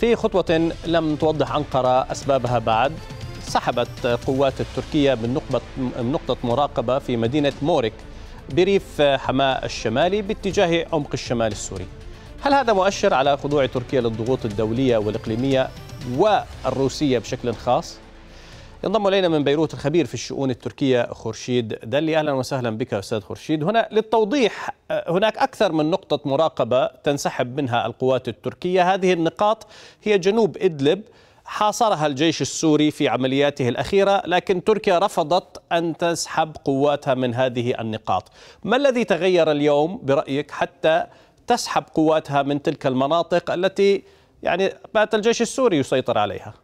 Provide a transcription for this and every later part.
في خطوة لم توضح أنقرة أسبابها بعد سحبت قوات التركية من نقطة, من نقطة مراقبة في مدينة موريك بريف حماة الشمالي باتجاه عمق الشمال السوري هل هذا مؤشر على خضوع تركيا للضغوط الدولية والإقليمية والروسية بشكل خاص؟ ينضم الينا من بيروت الخبير في الشؤون التركيه خورشيد دلي اهلا وسهلا بك استاذ خورشيد هنا للتوضيح آه، هناك اكثر من نقطه مراقبه تنسحب منها القوات التركيه هذه النقاط هي جنوب ادلب حاصرها الجيش السوري في عملياته الاخيره لكن تركيا رفضت ان تسحب قواتها من هذه النقاط ما الذي تغير اليوم برايك حتى تسحب قواتها من تلك المناطق التي يعني بات الجيش السوري يسيطر عليها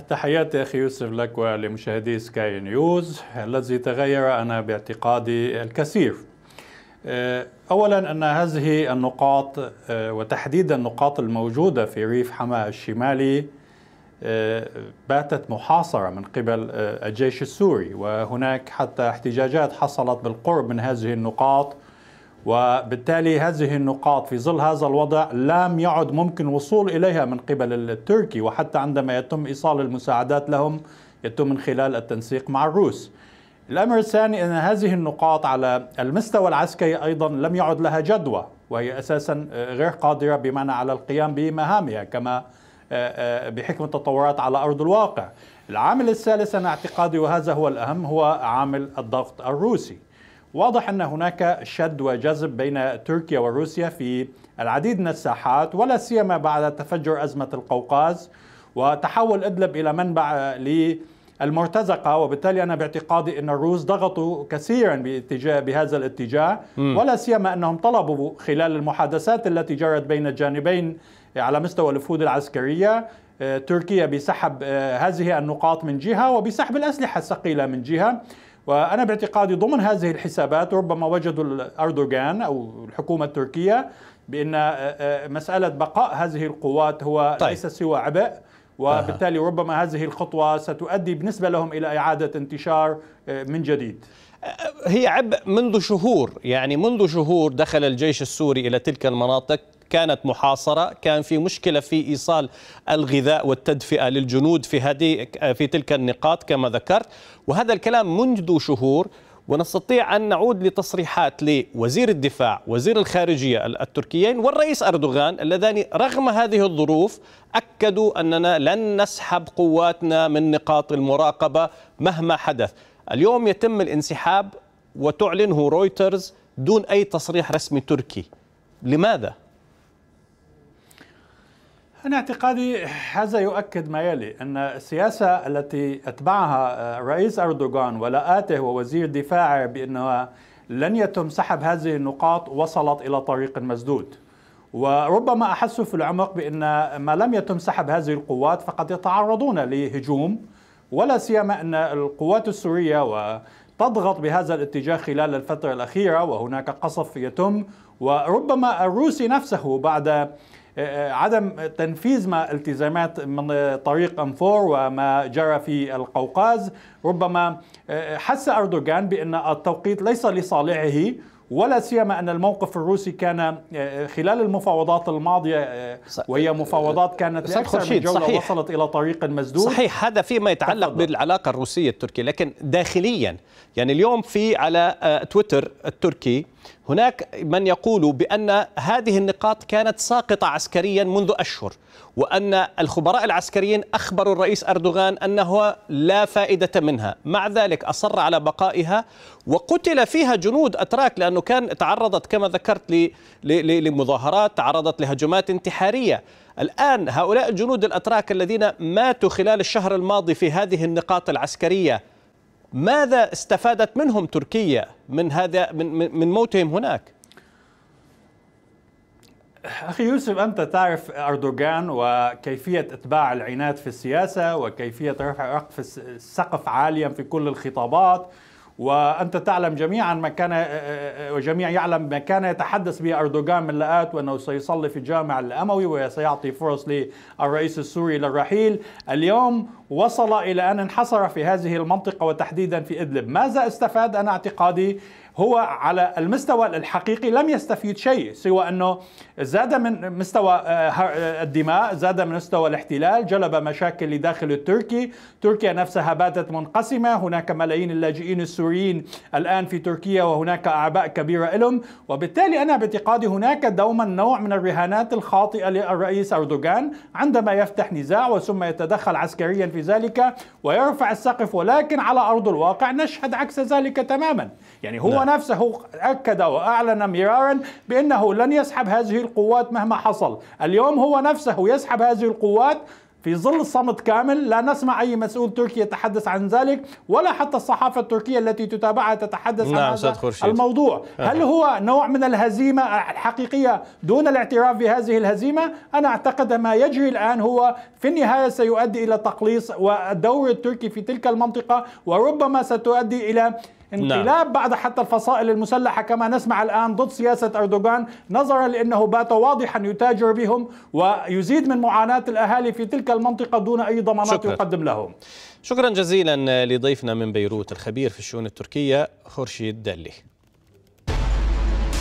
تحياتي أخي يوسف لك ولمشاهدي سكاي نيوز الذي تغير أنا باعتقادي الكثير آه، أولا أن هذه النقاط آه، وتحديدا النقاط الموجودة في ريف حماة الشمالي آه، باتت محاصرة من قبل الجيش السوري وهناك حتى احتجاجات حصلت بالقرب من هذه النقاط وبالتالي هذه النقاط في ظل هذا الوضع لم يعد ممكن وصول إليها من قبل التركي وحتى عندما يتم إيصال المساعدات لهم يتم من خلال التنسيق مع الروس الأمر الثاني أن هذه النقاط على المستوى العسكري أيضا لم يعد لها جدوى وهي أساسا غير قادرة بمعنى على القيام بمهامها كما آه، آه، بحكم التطورات على أرض الواقع العامل الثالث أنا اعتقادي وهذا هو الأهم هو عامل الضغط الروسي واضح أن هناك شد وجذب بين تركيا وروسيا في العديد من الساحات ولا سيما بعد تفجر أزمة القوقاز وتحول إدلب إلى منبع للمرتزقة وبالتالي أنا باعتقادي أن الروس ضغطوا كثيرا باتجاه بهذا الاتجاه ولا سيما أنهم طلبوا خلال المحادثات التي جرت بين الجانبين على مستوى الوفود العسكرية آه، تركيا بسحب آه، هذه النقاط من جهة وبسحب الأسلحة الثقيلة من جهة وأنا باعتقادي ضمن هذه الحسابات ربما وجدوا أردوغان أو الحكومة التركية بأن آه، آه، مسألة بقاء هذه القوات هو طيب. ليس سوى عبء وبالتالي ربما هذه الخطوة ستؤدي بالنسبة لهم إلى إعادة انتشار آه، من جديد أه، هي عبء منذ شهور يعني منذ شهور دخل الجيش السوري إلى تلك المناطق كانت محاصرة كان في مشكلة في إيصال الغذاء والتدفئة للجنود في هذه آه، في تلك النقاط كما ذكرت وهذا الكلام منذ شهور ونستطيع أن نعود لتصريحات لوزير الدفاع وزير الخارجية التركيين والرئيس أردوغان اللذان رغم هذه الظروف أكدوا أننا لن نسحب قواتنا من نقاط المراقبة مهما حدث اليوم يتم الانسحاب وتعلنه رويترز دون أي تصريح رسمي تركي لماذا؟ أنا اعتقادي هذا يؤكد ما يلي أن السياسة التي أتبعها الرئيس آه، أردوغان ولاءاته ووزير دفاعه بأنه لن يتم سحب هذه النقاط وصلت إلى طريق مسدود وربما أحسوا في العمق بأن ما لم يتم سحب هذه القوات فقد يتعرضون لهجوم ولا سيما أن القوات السورية و تضغط بهذا الاتجاه خلال الفترة الأخيرة وهناك قصف يتم وربما الروسي نفسه بعد عدم تنفيذ ما التزامات من طريق أنفور وما جرى في القوقاز ربما آه، حس أردوغان بأن التوقيت ليس لصالحه ولا سيما ان الموقف الروسي كان آه، خلال المفاوضات الماضيه آه، وهي مفاوضات كانت لاكثر من جوله صحيح. وصلت الى طريق مسدود صحيح هذا فيما يتعلق تفضل. بالعلاقه الروسيه التركيه لكن داخليا يعني اليوم في على تويتر التركي هناك من يقول بأن هذه النقاط كانت ساقطة عسكريا منذ أشهر وأن الخبراء العسكريين أخبروا الرئيس أردوغان أنه لا فائدة منها مع ذلك أصر على بقائها وقتل فيها جنود أتراك لأنه كان تعرضت كما ذكرت لمظاهرات تعرضت لهجمات انتحارية الآن هؤلاء الجنود الأتراك الذين ماتوا خلال الشهر الماضي في هذه النقاط العسكرية ماذا استفادت منهم تركيا من هذا من من موتهم هناك؟ أخي يوسف أنت تعرف أردوغان وكيفية إتباع العناد في السياسة وكيفية رفع سقف عاليا في كل الخطابات وأنت تعلم جميعا ما كان آه، آه، آه، وجميع يعلم ما كان يتحدث به أردوغان من لقات وأنه سيصلي في الجامع الأموي وسيعطي فرص للرئيس السوري للرحيل اليوم وصل إلى أن انحصر في هذه المنطقة وتحديدا في إدلب ماذا استفاد أنا اعتقادي هو على المستوى الحقيقي لم يستفيد شيء سوى أنه زاد من مستوى آه، آه، الدماء زاد من مستوى الاحتلال جلب مشاكل لداخل التركي تركيا نفسها باتت منقسمة هناك ملايين اللاجئين السوريين الآن في تركيا وهناك أعباء كبيرة لهم وبالتالي أنا باعتقادي هناك دوما نوع من الرهانات الخاطئة للرئيس أردوغان عندما يفتح نزاع وثم يتدخل عسكريا في ذلك ويرفع السقف ولكن على أرض الواقع نشهد عكس ذلك تماما يعني هو نفسه أكد وأعلن مرارا بأنه لن يسحب هذه القوات مهما حصل اليوم هو نفسه يسحب هذه القوات في ظل الصمت كامل لا نسمع أي مسؤول تركي يتحدث عن ذلك ولا حتى الصحافة التركية التي تتابعها تتحدث نعم عن هذا الموضوع آه. هل هو نوع من الهزيمة الحقيقية دون الاعتراف بهذه الهزيمة أنا أعتقد ما يجري الآن هو في النهاية سيؤدي إلى تقليص والدور التركي في تلك المنطقة وربما ستؤدي إلى نعم. انقلاب نعم. بعد حتى الفصائل المسلحة كما نسمع الآن ضد سياسة أردوغان نظرا لأنه بات واضحا يتاجر بهم ويزيد من معاناة الأهالي في تلك المنطقة دون أي ضمانات شكرا. يقدم لهم شكرا جزيلا لضيفنا من بيروت الخبير في الشؤون التركية خورشيد دلي